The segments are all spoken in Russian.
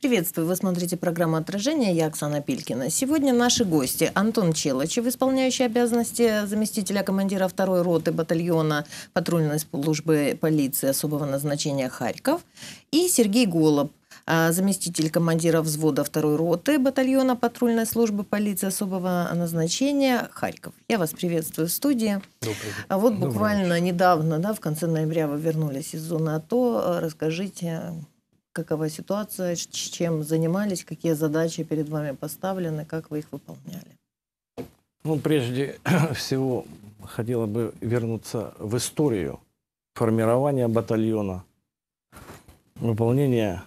Приветствую, вы смотрите программу «Отражение», я Оксана Пилькина. Сегодня наши гости Антон Челочев, исполняющий обязанности заместителя командира второй роты батальона патрульной службы полиции особого назначения «Харьков», и Сергей Голуб, а, заместитель командира взвода второй роты батальона патрульной службы полиции особого назначения Харьков. Я вас приветствую в студии. Добрый. А вот Добрый. буквально недавно, да, в конце ноября вы вернулись из зоны АТО. А, расскажите, какова ситуация, чем занимались, какие задачи перед вами поставлены, как вы их выполняли? Ну, прежде всего, хотела бы вернуться в историю формирования батальона, выполнения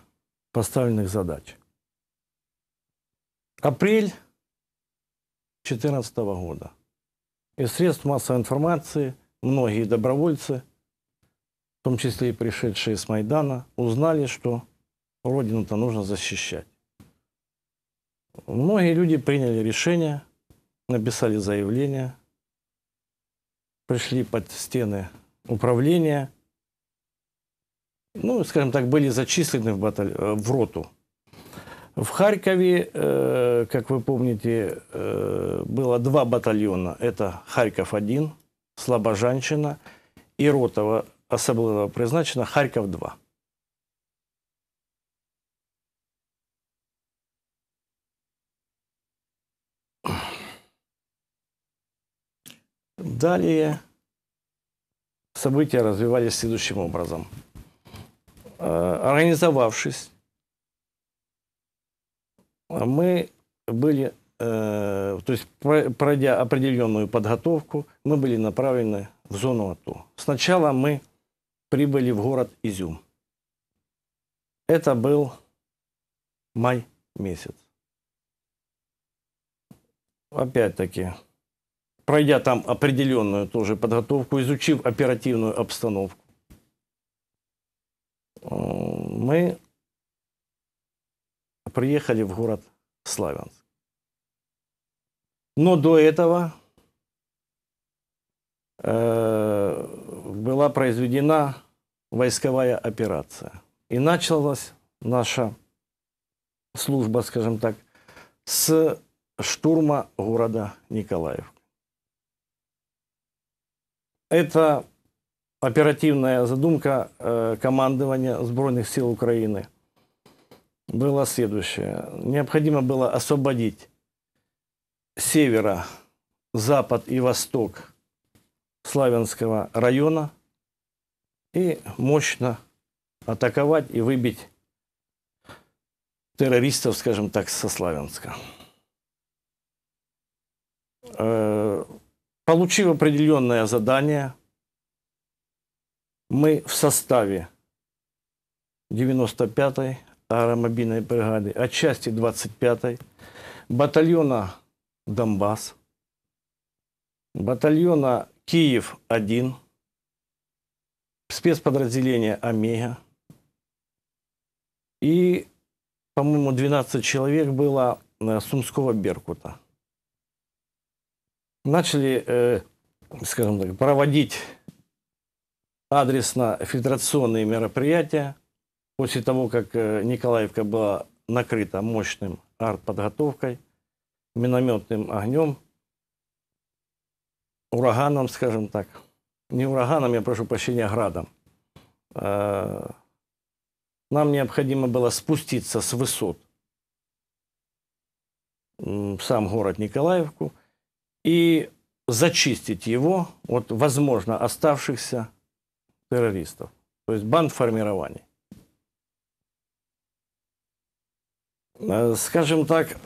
поставленных задач. Апрель 2014 года. Из средств массовой информации многие добровольцы, в том числе и пришедшие с Майдана, узнали, что Родину-то нужно защищать. Многие люди приняли решение, написали заявление, пришли под стены управления – ну, скажем так, были зачислены в, баталь... Э, в роту. В Харькове, э, как вы помните, э, было два батальона. Это Харьков-1, Слобожанщина и рота особого призначена Харьков-2. Далее события развивались следующим образом. Э, организовавшись, а мы были, э, то есть пройдя определенную подготовку, мы были направлены в зону АТО. Сначала мы прибыли в город Изюм. Это был май месяц. Опять-таки, пройдя там определенную тоже подготовку, изучив оперативную обстановку, Э, мы приехали в город Славянск. Но до этого э, была произведена войсковая операция. И началась наша служба, скажем так, с штурма города Николаев. Это оперативная задумка э, командования збройных сил Украины была следующая. Необходимо было освободить севера, запад и восток Славянского района и мощно атаковать и выбить террористов, скажем так, со Славянска. Э, получив определенное задание – мы в составі 95-ї аеромобільної бригади, отчасті а 25-ї, батальона Донбас, батальона Киев 1 спецподразделение Омега. И, по-моему, 12 человек было Сумского Беркута. Начали, э, скажем так, проводить адресно фильтрационные мероприятия. После того, как э, Николаевка была накрыта мощным артподготовкой, минометным огнем, ураганом, скажем так, не ураганом, я прошу прощения, а градом, э, нам необходимо было спуститься с высот в сам город Николаевку и зачистить его от, возможно, оставшихся террористов, то есть банд формирований. Э, скажем так,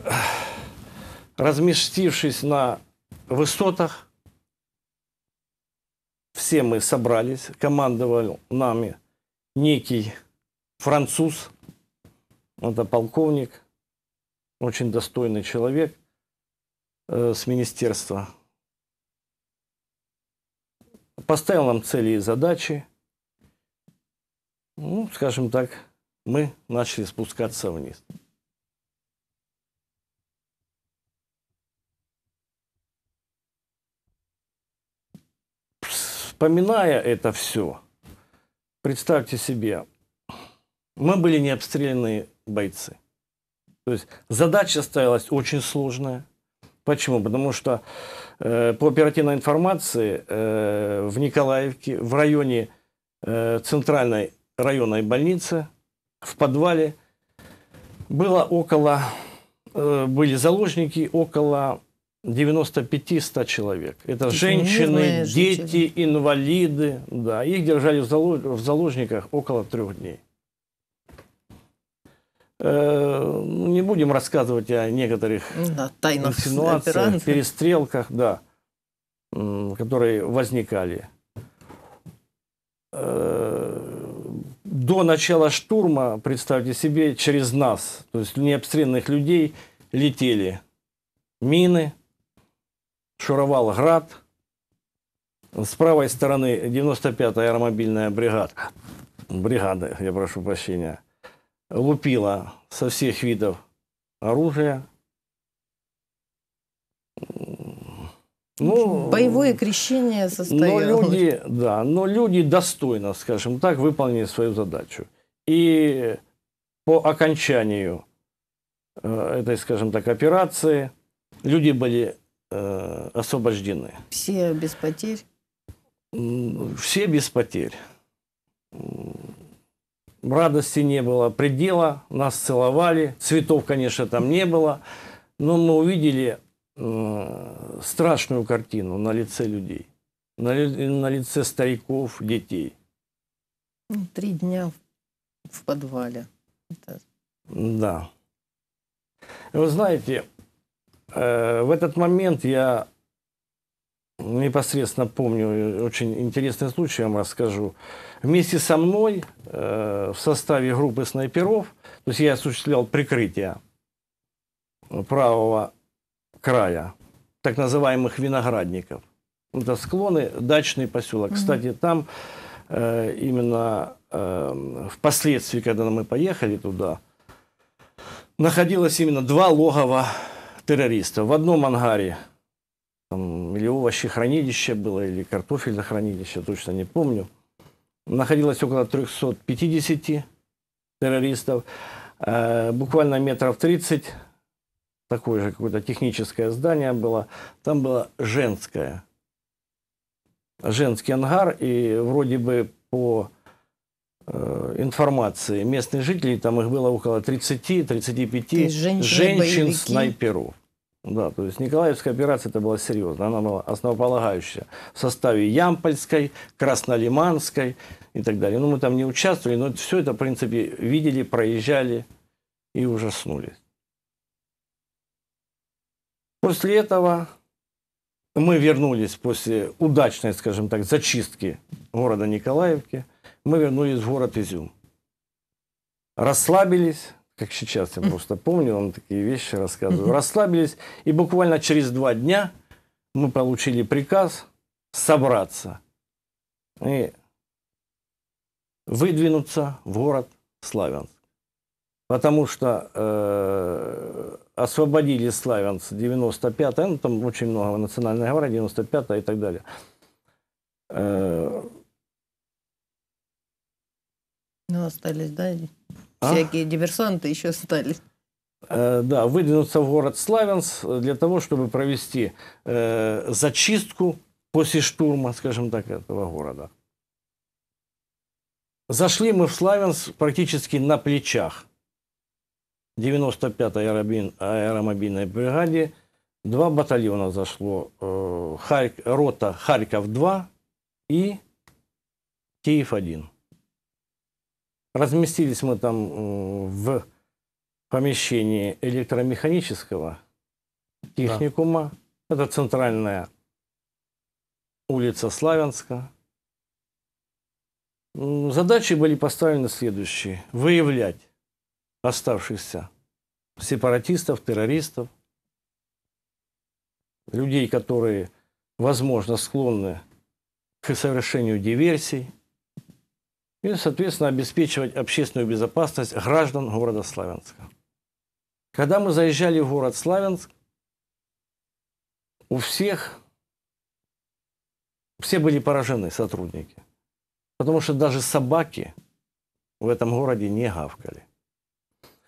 разместившись на высотах, все мы собрались, командовал нами некий француз, это полковник, очень достойный человек э, с министерства. Поставил нам цели и задачи, ну, скажем так, мы начали спускаться вниз. Вспоминая это все, представьте себе, мы были не обстрелянные бойцы. То есть задача ставилась очень сложная. Почему? Потому что э, по оперативной информации э, в Николаевке, в районе э, центральной районной больницы в подвале было около, э, были заложники около 95-100 человек. Это женщины, дети, инвалиды. Да, их держали в, в заложниках около трех дней. Э, ну, не будем рассказывать о некоторых да, перестрелках, да, которые возникали. Э, до начала штурма, представьте себе, через нас, то есть необстрелянных людей, летели мины, шуровал град. С правой стороны 95-я аэромобильная бригада, бригада, я прошу прощения, лупила со всех видов оружия. Ну, Боевое крещение состоялось. Но люди, да, но люди достойно, скажем так, выполнили свою задачу. И по окончанию э, этой, скажем так, операции люди были э, освобождены. Все без потерь? Все без потерь. Радости не было предела, нас целовали, цветов, конечно, там не было, но мы увидели Э, страшную картину на лице людей, на, на лице стариков, детей. Три дня в подвале. Это... Да. Вы знаете, э, в этот момент я непосредственно помню, э, очень интересный случай я вам расскажу. Вместе со мной э, в составе группы снайперов, то есть я осуществлял прикрытие правого края, так называемых виноградников. Это склоны, дачный поселок. Mm-hmm. Кстати, там э, именно э, впоследствии, когда мы поехали туда, находилось именно два логова террористов. В одном ангаре там, или овощехранилище было, или картофельное хранилище, точно не помню. Находилось около 350 террористов. Э, буквально метров 30 такое же какое-то техническое здание было. Там было женское. Женский ангар. И вроде бы по э, информации местных жителей, там их было около 30-35 женщин-снайперов. Да, то есть Николаевская операция это была серьезная, она была основополагающая в составе Ямпольской, Краснолиманской и так далее. Но ну, мы там не участвовали, но все это, в принципе, видели, проезжали и ужаснулись. После этого мы вернулись после удачной, скажем так, зачистки города Николаевки. Мы вернулись в город Изюм. Расслабились, как сейчас, я просто помню, вам такие вещи рассказываю. Расслабились, и буквально через два дня мы получили приказ собраться и выдвинуться в город Славянск. Потому что э, освободили славянц, 95-я, ну, там очень много национальной говоря, 95-я и так далее. Э, ну, остались, да? А? Всякие диверсанты еще остались. Э, да, выдвинуться в город Славянск для того, чтобы провести э, зачистку после штурма, скажем так, этого города. Зашли мы в Славянск практически на плечах. 95-й аэромобильной бригаде два батальона зашло. Э, Харь... Рота Харьков-2 и Киев-1. Разместились мы там э, в помещении электромеханического техникума. Да. Это центральная улица Славянска. Задачи были поставлены следующие. Выявлять оставшихся сепаратистов, террористов, людей, которые, возможно, склонны к совершению диверсий, и, соответственно, обеспечивать общественную безопасность граждан города Славянска. Когда мы заезжали в город Славянск, у всех, все были поражены сотрудники, потому что даже собаки в этом городе не гавкали.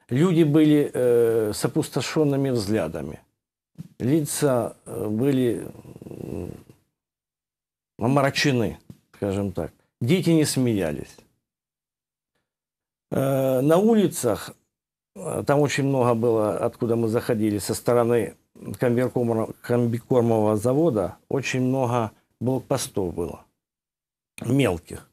Люди были э, с опустошенными взглядами. Лица э, были омрачены, скажем так. Дети не смеялись. Э, на улицах, э, там очень много было, откуда мы заходили, со стороны комбикормового завода, очень много блокпостов было, мелких.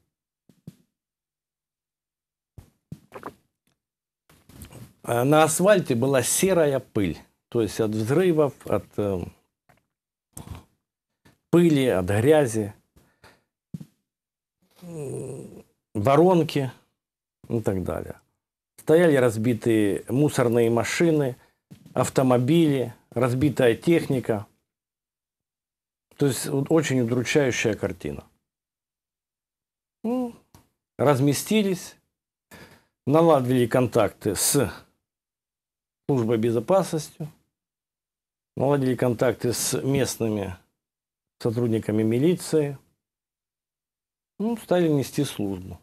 А на асфальте была серая пыль. То есть от взрывов, от э, пыли, от грязи, воронки и так далее. Стояли разбитые мусорные машины, автомобили, разбитая техника. То есть очень удручающая картина. Ну, разместились, наладили контакты с службой безопасности, наладили контакты с местными сотрудниками милиции, ну, стали нести службу.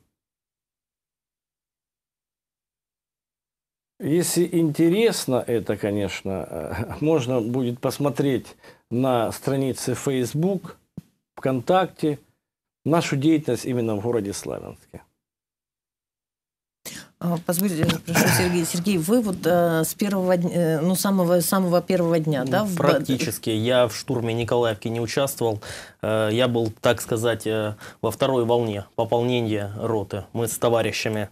Если интересно это, конечно, э, можно будет посмотреть на странице Facebook, ВКонтакте нашу деятельность именно в городе Славянске. А, позвольте, прошу, Сергей. Сергей, вы вот э, с первого, э, ну, самого, самого первого дня, да? В... Практически. Я в штурме Николаевки не участвовал. Э, я был, так сказать, э, во второй волне пополнения роты. Мы с товарищами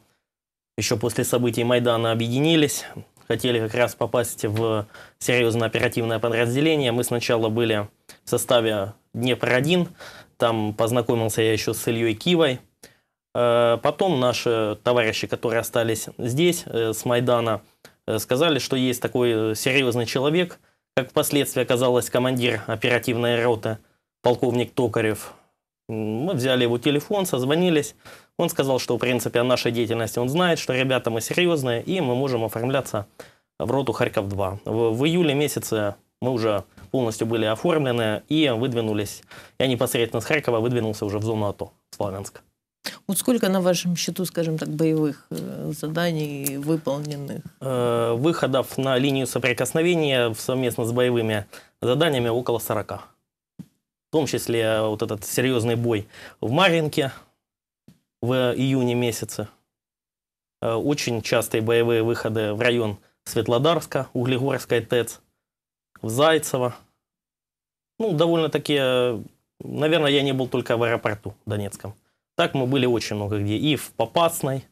еще после событий Майдана объединились, хотели как раз попасть в серьезное оперативное подразделение. Мы сначала были в составе Днепр-1, там познакомился я еще с Ильей Кивой, Э, потом наши товарищи, которые остались здесь э, с Майдана, э, сказали, что есть такой серьезный человек, как впоследствии оказалось командир оперативной роты, полковник Токарев. Мы взяли его телефон, созвонились. Он сказал, что в принципе о нашей деятельности он знает, что ребята мы серьезные, и мы можем оформляться в роту Харьков-2. В, в июле месяце мы уже полностью были оформлены и выдвинулись. Я непосредственно с Харькова выдвинулся уже в зону АТО, Славянск. Вот сколько на вашем счету, скажем так, боевых э, заданий выполненных? Э, выходов на линию соприкосновения совместно с боевыми заданиями около 40. В том числе э, вот этот серьезный бой в Маринке в июне месяце. Очень частые боевые выходы в район Светлодарска, Углегорская ТЭЦ, в Зайцево. Ну, довольно-таки, наверное, я не был только в аэропорту Донецком. Так мы были очень много где. И в Попасной.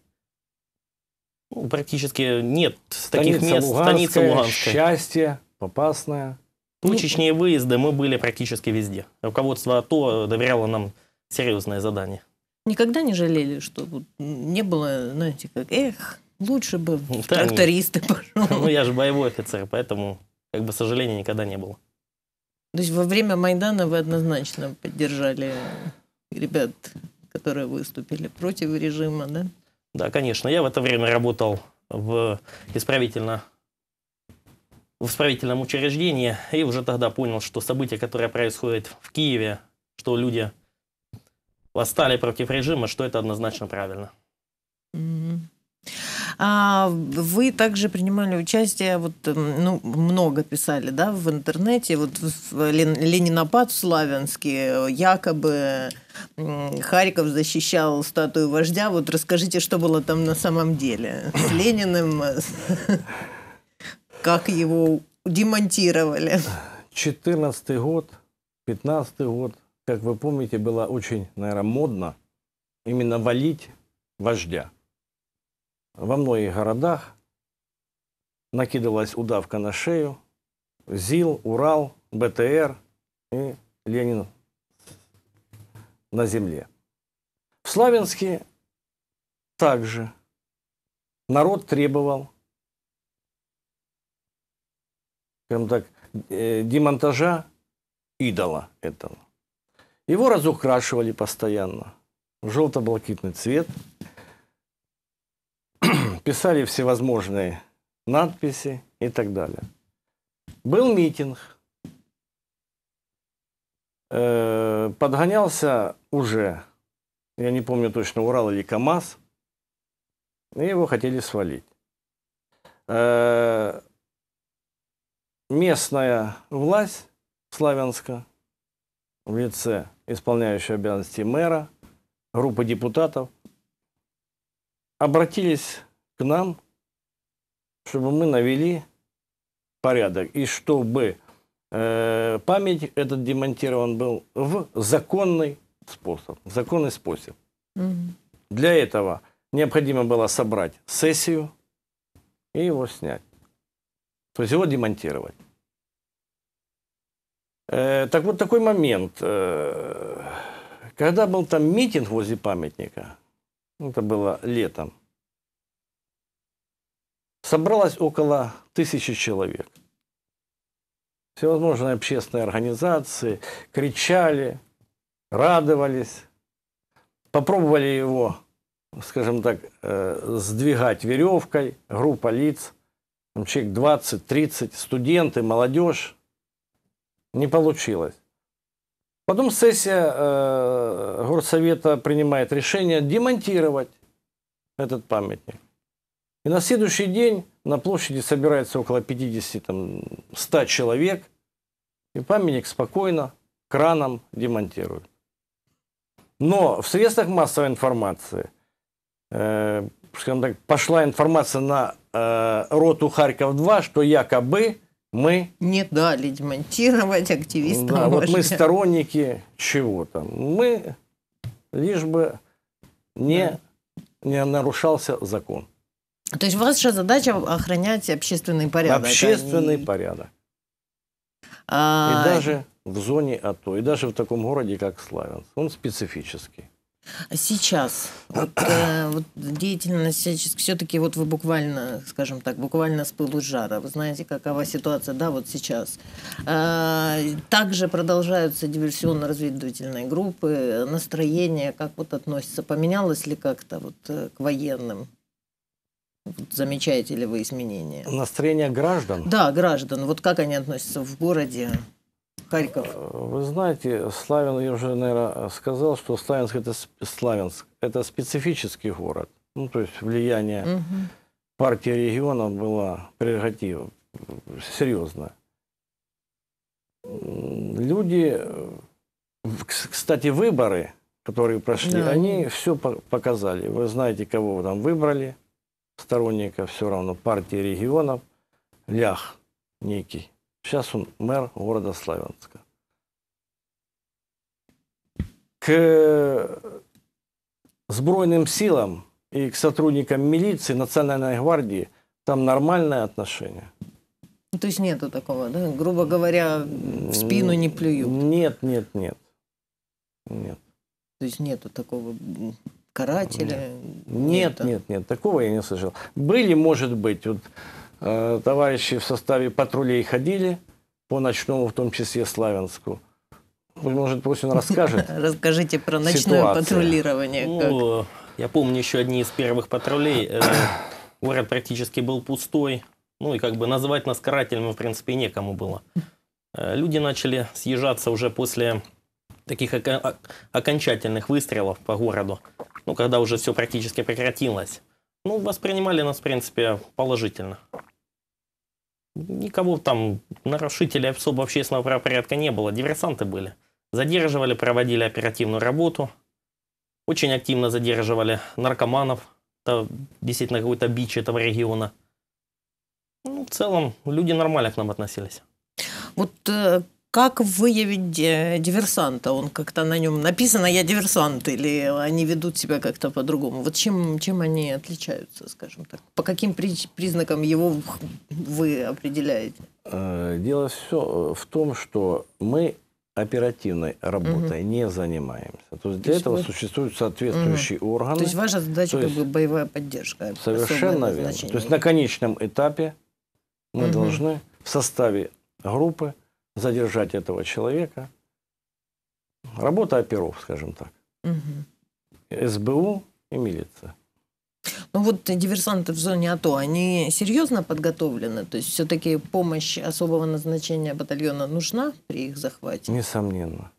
Ну, практически нет таких мест. Луганская, станица Луганская. Счастье, Попасная. Точечные ну, выезды мы были практически везде. Руководство АТО доверяло нам серьезное задание. Никогда не жалели, что не было, знаете, как, эх, лучше бы да, трактористы, нет. Ну, я же боевой офицер, поэтому, как бы, сожаления никогда не было. То есть во время Майдана вы однозначно поддержали ребят которые выступили против режима, да? Да, конечно. Я в это время работал в исправительно в исправительном учреждении и уже тогда понял, что события, которые происходят в Киеве, что люди восстали против режима, что это однозначно правильно. А Вы также принимали участие, вот, эм, ну, много писали, да, в интернете, вот в Ленинопад в Славянске, якобы Харьков защищал статую вождя. Вот расскажите, что было там на самом деле с Лениным, э, как его демонтировали. 14 год, 15 год, как вы помните, было очень, наверное, модно именно валить вождя. Во многих городах накидывалась удавка на шею, ЗИЛ, Урал, БТР и Ленин на земле. В Славянске также народ требовал скажем так, э, демонтажа идола этого. Его разукрашивали постоянно в желто-блакитный цвет – писали всевозможные надписи и так далее. Был митинг, э, подгонялся уже, я не помню точно, Урал или КАМАЗ, и его хотели свалить. Э, местная власть славянская, в лице исполняющей обязанности мэра, группы депутатов обратились к нам, чтобы мы навели порядок и чтобы э, память этот демонтирован был в законный способ, законный способ. Угу. Для этого необходимо было собрать сессию и его снять, то есть его демонтировать. Э, так вот такой момент. Э, когда был там митинг возле памятника, ну, это было летом, собралось около тысячи человек. Всевозможные общественные организации кричали, радовались, попробовали его, скажем так, э, сдвигать веревкой, группа лиц, там человек 20-30, студенты, молодежь. Не получилось. Потом сессия э, горсовета принимает решение демонтировать этот памятник. И на следующий день на площади собирается около 50, там, 100 человек, и памятник спокойно краном демонтируют. Но в средствах массовой информации, э, скажем так, пошла информация на э, роту Харьков-2, что якобы мы... Не дали демонтировать активистов. Да, вот мы сторонники чего-то. Мы лишь бы не, да. не нарушался закон. То есть ваша задача охранять общественный порядок? А общественный они... порядок. А... И даже в зоне АТО, и даже в таком городе, как Славянск. Он специфический. А сейчас вот, э, вот деятельность всячески, все-таки вот вы буквально, скажем так, буквально с пылу с жара. Вы знаете, какова ситуация, да, вот сейчас. Э, также продолжаются диверсионно-разведывательные группы. Настроение как вот относится? Поменялось ли как-то вот э, к военным? Вот замечаете ли вы изменения? Настроение граждан? Да, граждан. Вот как они относятся в городе? Харьков? Э, вы знаете, Славин, я уже, наверное, сказал, что Славянск это, Славянск, это специфический город. Ну, то есть влияние угу. партии региона было прерогатива, серьезно. Люди, э, кстати, выборы, которые прошли, да. они все показали. Вы знаете, кого вы там выбрали, сторонника все равно партии регионов, лях некий Сейчас он мэр города Славянска. К сбройным силам и к сотрудникам милиции, Национальной гвардии там нормальное отношение. Ну, то есть нету такого, да? Грубо говоря, в спину не плюют. Нет, нет, нет. Нет. То есть нету такого карателя? нет, нет, нет, нет такого я не слышал. Были, может быть, вот Э, товарищи в составе патрулей ходили, по ночному, в том числе Славянску. Может, пусть он расскажет. Расскажите про ночное ситуацию. патрулирование. Ну, как? Я помню еще одни из первых патрулей. Э, город практически был пустой. Ну и как бы назвать нас карателями, в принципе, некому было. Э, люди начали съезжаться уже после таких око окончательных выстрелов по городу. Ну, когда уже все практически прекратилось. Ну, воспринимали нас, в принципе, положительно. Никого там, нарушителей особо общественного правопорядка не было, диверсанты были. Задерживали, проводили оперативную работу, очень активно задерживали наркоманов, это действительно какой-то бич этого региона. Ну, в целом, люди нормально к нам относились. Вот э, как выявить э, диверсанта? Он как-то на нем написано «я диверсант» или они ведут себя как-то по-другому? Вот чем, чем они отличаются, скажем так? По каким признакам его вы определяете? Э, дело все э, в том, что мы оперативной работой угу. не занимаемся. То есть для то этого вы... существуют соответствующие угу. органы. То есть ваша задача есть, как бы боевая поддержка. Совершенно верно. То есть на конечном этапе мы угу. должны в составе группы задержать этого человека. Работа оперов, скажем так. Угу. СБУ и милиция. Ну вот диверсанты в зоне АТО, они серьезно подготовлены? То есть все-таки помощь особого назначения батальона нужна при их захвате? Несомненно.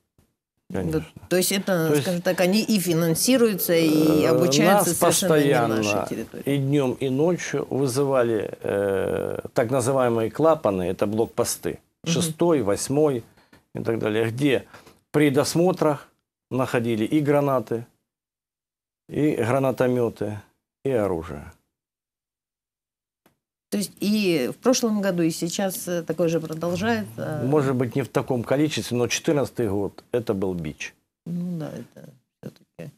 Конечно. Вот, то есть это, то есть, скажем так, они и финансируются, и э, обучаются нас совершенно постоянно не на нашей территории. И днем, и ночью вызывали э, так называемые клапаны, это блокпосты шестой, восьмой и так далее, где при досмотрах находили и гранаты, и гранатометы, и оружие. То есть и в прошлом году, и сейчас э, такое же продолжает? Э, Может быть, не в таком количестве, но 2014 год – это был бич. Ну да, это все-таки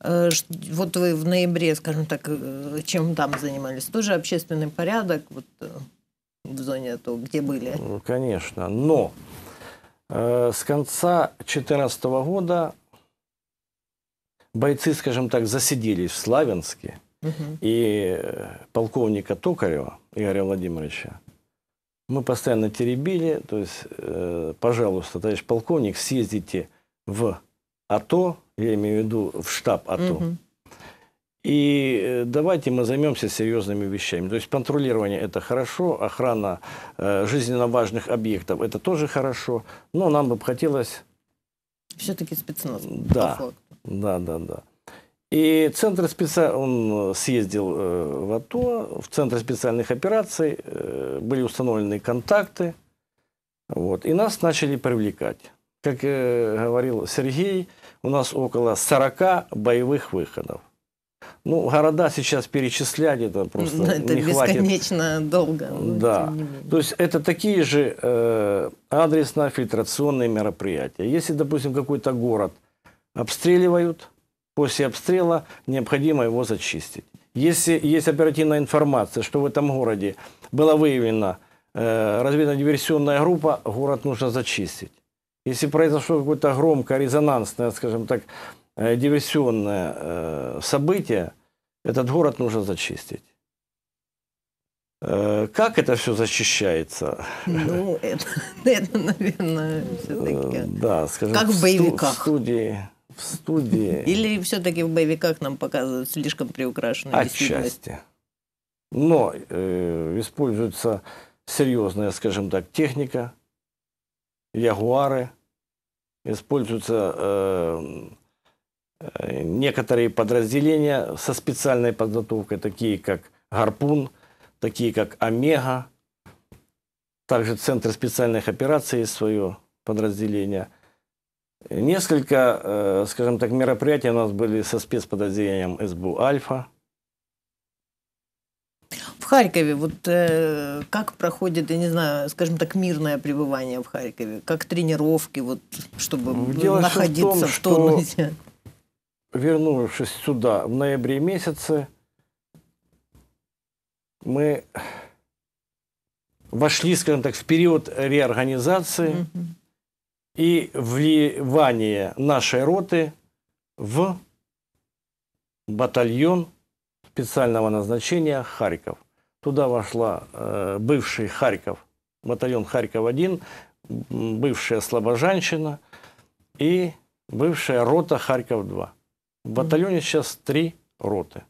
э, вот вы в ноябре, скажем так, чем там занимались? Тоже общественный порядок? Вот в зоне, то где были? Э, конечно, но э, с конца 2014 года бойцы, скажем так, засиделись в Славянске, угу. и э, полковника Токарева Игоря Владимировича мы постоянно теребили, то есть, э, пожалуйста, товарищ полковник, съездите в АТО, я имею в виду в штаб АТО, угу. И э, давайте мы займемся серьезными вещами. То есть контролирование – это хорошо, охрана э, жизненно важных объектов – это тоже хорошо, но нам бы хотелось… Все-таки спецназ. Да, да, да, да. И центр спеца... он э, съездил в АТО, в центр специальных операций были установлены контакты, вот, и нас начали привлекать. Как говорил Сергей, у нас около 40 боевых выходов. Ну, города сейчас перечислять это просто Но ну, это не бесконечно хватит. долго. Да. То есть это такие же э, адресно-фильтрационные мероприятия. Если, допустим, какой-то город обстреливают, после обстрела необходимо его зачистить. Если есть оперативная информация, что в этом городе была выявлена э, разведывательная диверсионная группа, город нужно зачистить. Если произошло какое-то громкое, резонансное, скажем так, Э, диверсионное э, событие, этот город нужно зачистить. Э, как это все зачищается? Ну, это, это наверное, все-таки... Да, скажем, как в, боевиках. В студии, в студии... Или все-таки в боевиках нам показывают слишком приукрашенную Отчасти. Но э, используется серьезная, скажем так, техника, ягуары, используются Э, некоторые подразделения со специальной подготовкой, такие как «Гарпун», такие как «Омега», также Центр специальных операций свое подразделение. Несколько, э, скажем так, мероприятий у нас были со спецподразделением СБУ «Альфа», в Харькове, вот э, как проходит, я не знаю, скажем так, мирное пребывание в Харькове, как тренировки, вот, чтобы Дело находиться в том, в том что вернувшись сюда в ноябре месяце, мы вошли, скажем так, в период реорганизации mm -hmm. и вливания нашей роты в батальон специального назначения Харьков. Туда вошла э, бывший Харьков, батальон Харьков-1, бывшая Слобожанщина и бывшая рота Харьков-2. В батальоне сейчас три роты.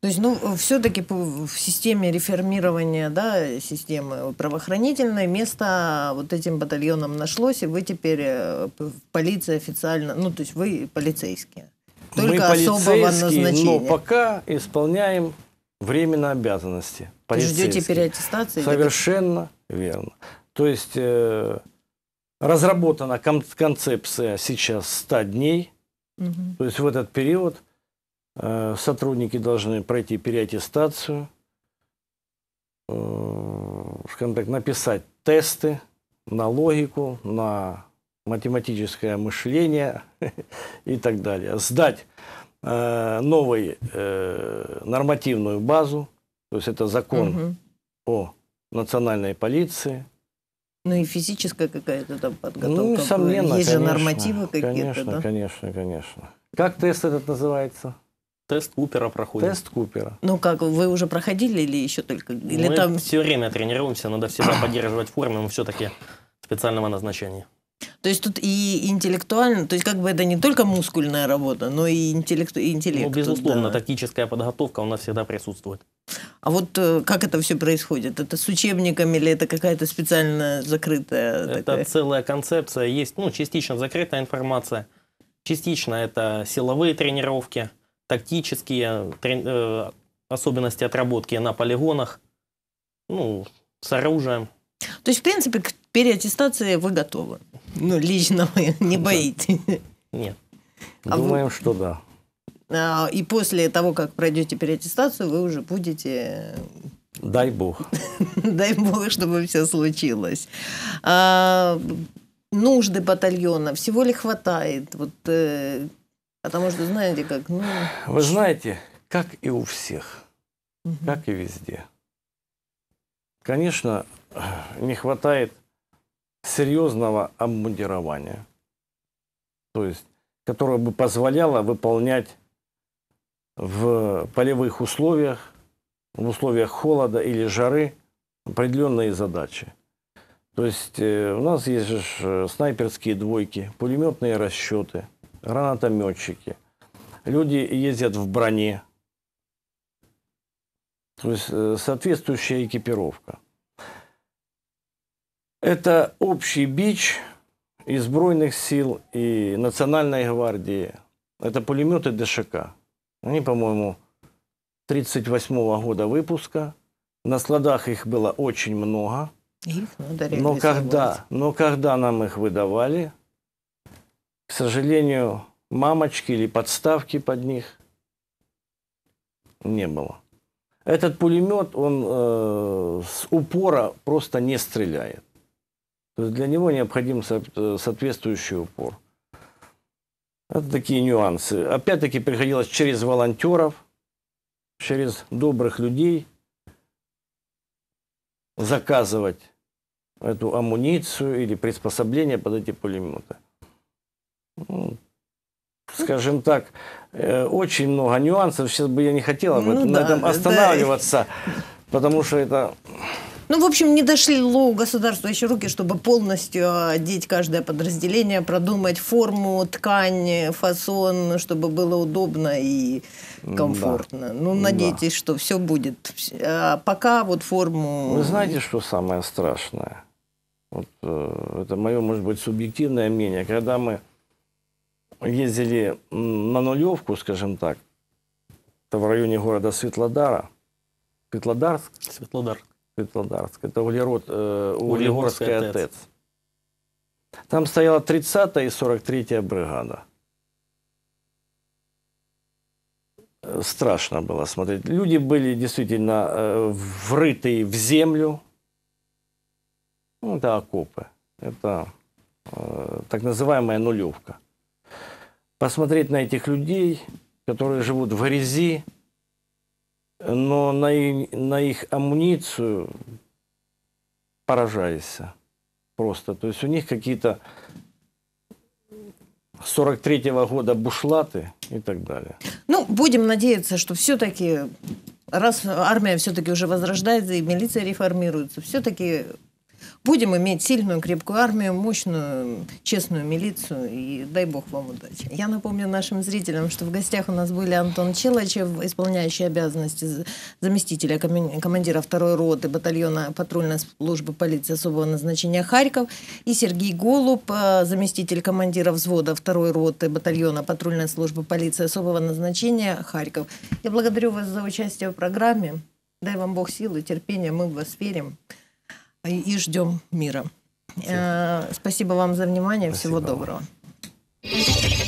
То есть, ну, все-таки в системе реформирования, да, системы правоохранительной место вот этим батальонам нашлось, и вы теперь э, в полиции официально, ну, то есть вы полицейские. Только Мы полицейские, особого назначения. но пока исполняем временно обязанности. Ждете переаттестации? Совершенно или... верно. То есть э, разработана концепция сейчас 100 дней – Угу. То есть в этот период э, сотрудники должны пройти переаттестацию, э, скажем так, написать тесты на логику, на математическое мышление и так далее. Сдать э, новую э, нормативную базу, то есть это закон угу. о национальной полиции – ну и физическая какая-то там подготовка. Ну, несомненно, Есть конечно, же нормативы какие-то, конечно, да? Конечно, конечно. Как тест этот называется? Тест Купера проходит. Тест Купера. Ну как, вы уже проходили или еще только? Или мы там... все время тренируемся, надо всегда поддерживать форму, мы все-таки специального назначения. То есть тут и интеллектуально, то есть как бы это не только мускульная работа, но и интеллект. интеллект ну, безусловно, да. тактическая подготовка у нас всегда присутствует. А вот э, как это все происходит? Это с учебниками или это какая-то специально закрытая? Это такая? целая концепция. Есть ну, частично закрытая информация, частично это силовые тренировки, тактические трени- э, особенности отработки на полигонах, ну, с оружием. То есть, в принципе, к переаттестации вы готовы? Ну, лично вы не боитесь? Нет. А Думаем, что да. А, и после того, как пройдете переаттестацию, вы уже будете... Э, Дай бог. Дай бог, чтобы все случилось. А, нужды батальона, всего ли хватает? Вот, э, потому что, знаете, как... Ну, вы знаете, как и у всех, как и везде. Конечно, не хватает серьезного обмундирования, то есть, которое бы позволяло выполнять в полевых условиях, в условиях холода или жары определенные задачи. То есть э, у нас есть же э, снайперские двойки, пулеметные расчеты, гранатометчики. Люди ездят в броне. То есть э, соответствующая экипировка. Это общий бич и сбройных сил, и национальной гвардии. Это пулеметы ДШК. Они, по-моему, 38 -го года выпуска. На складах их было очень много. Их надо но когда, но когда нам их выдавали, к сожалению, мамочки или подставки под них не было. Этот пулемет, он э, с упора просто не стреляет. То есть для него необходим соответствующий упор. Это такие нюансы. Опять-таки приходилось через волонтеров, через добрых людей заказывать эту амуницию или приспособление под эти пулеметы. Ну, скажем так, э, очень много нюансов. Сейчас бы я не хотел об ну этом, ну, да, на этом останавливаться, да. потому что это ну, в общем, не дошли у государства еще руки, чтобы полностью одеть каждое подразделение, продумать форму, ткань, фасон, чтобы было удобно и комфортно. Да. Ну, надейтесь, да. что все будет. А пока вот форму... Вы знаете, что самое страшное? Вот, э, это мое, может быть, субъективное мнение. Когда мы ездили на нулевку, скажем так, это в районе города Светлодара, Светлодарск. Светлодар. Светлодарск. Это углерод, э, Углегорская ТЭЦ. Там стояла 30-я и 43-я бригада. Э, страшно было смотреть. Люди были действительно э, врыты в землю. Ну, это окопы. Это э, так называемая нулевка. Посмотреть на этих людей, которые живут в грязи, но на, на их амуницию поражаешься просто. То есть у них какие-то 43-го года бушлаты и так далее. Ну, будем надеяться, что все-таки, раз армия все-таки уже возрождается и милиция реформируется, все-таки Будем иметь сильную, крепкую армию, мощную, честную милицию и дай бог вам удачи. Я напомню нашим зрителям, что в гостях у нас были Антон Челачев, исполняющий обязанности заместителя командира второй роты батальона патрульной службы полиции особого назначения Харьков и Сергей Голуб, э, заместитель командира взвода второй роты батальона патрульной службы полиции особого назначения Харьков. Я благодарю вас за участие в программе. Дай вам Бог силы, терпения, мы в вас верим и ждем мира. Спасибо, э, Спасибо вам за внимание. Спасибо. Всего доброго.